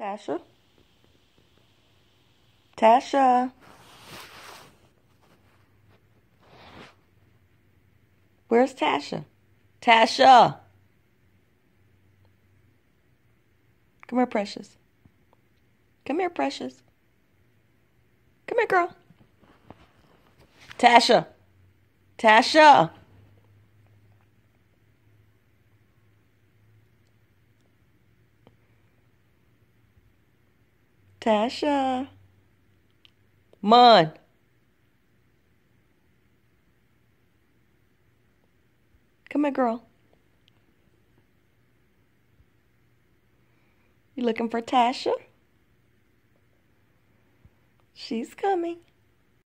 Tasha? Tasha? Where's Tasha? Tasha! Come here, precious. Come here, precious. Come here, girl. Tasha. Tasha. Tasha. Mon. Come here, girl. You looking for Tasha? She's coming.